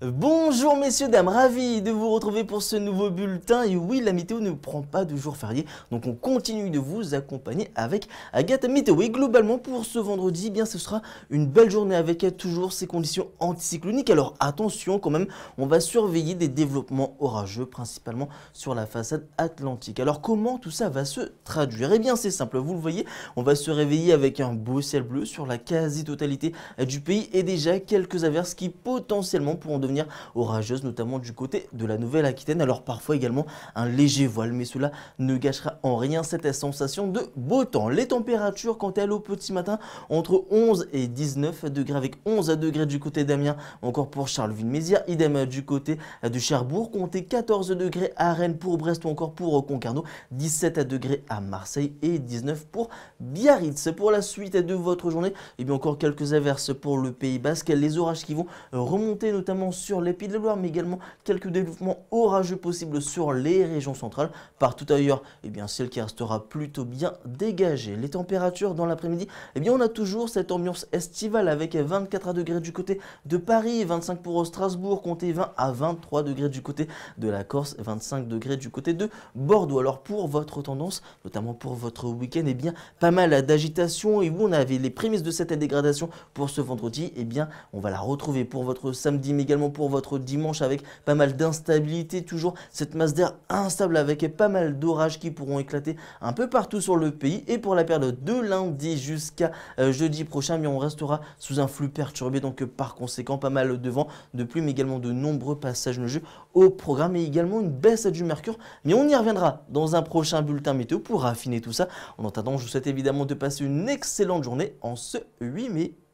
Bonjour messieurs, dames, ravi de vous retrouver pour ce nouveau bulletin. Et oui, la météo ne prend pas de jour férié, donc on continue de vous accompagner avec Agathe Météo. Et globalement, pour ce vendredi, eh bien, ce sera une belle journée avec toujours ces conditions anticycloniques. Alors attention quand même, on va surveiller des développements orageux, principalement sur la façade atlantique. Alors comment tout ça va se traduire Eh bien c'est simple, vous le voyez, on va se réveiller avec un beau ciel bleu sur la quasi-totalité du pays et déjà quelques averses qui potentiellement pourront devenir orageuse notamment du côté de la Nouvelle-Aquitaine. Alors parfois également un léger voile, mais cela ne gâchera en rien cette sensation de beau temps. Les températures, quant à elles, au petit matin, entre 11 et 19 degrés, avec 11 à degrés du côté d'Amiens, encore pour Charleville-Mézières, idem du côté de Cherbourg, comptez 14 degrés à Rennes pour Brest ou encore pour Concarneau, 17 à degrés à Marseille et 19 pour Biarritz. Pour la suite de votre journée, et eh bien encore quelques averses pour le Pays Basque, les orages qui vont remonter notamment sur les de Loire, mais également quelques développements orageux possibles sur les régions centrales. Partout ailleurs, et eh bien, celle qui restera plutôt bien dégagée Les températures dans l'après-midi, eh bien, on a toujours cette ambiance estivale avec 24 degrés du côté de Paris, 25 pour Strasbourg, comptez 20 à 23 degrés du côté de la Corse, 25 degrés du côté de Bordeaux. Alors pour votre tendance, notamment pour votre week-end, eh bien, pas mal d'agitation et vous on avait les prémices de cette dégradation pour ce vendredi, et bien, on va la retrouver pour votre samedi, mais également pour votre dimanche avec pas mal d'instabilité, toujours cette masse d'air instable avec pas mal d'orages qui pourront éclater un peu partout sur le pays et pour la période de lundi jusqu'à euh, jeudi prochain, mais eh on restera sous un flux perturbé, donc euh, par conséquent pas mal de vent, de pluie, mais également de nombreux passages jeu au programme et également une baisse du mercure, mais on y reviendra dans un prochain bulletin météo pour affiner tout ça. En attendant, je vous souhaite évidemment de passer une excellente journée en ce 8 mai.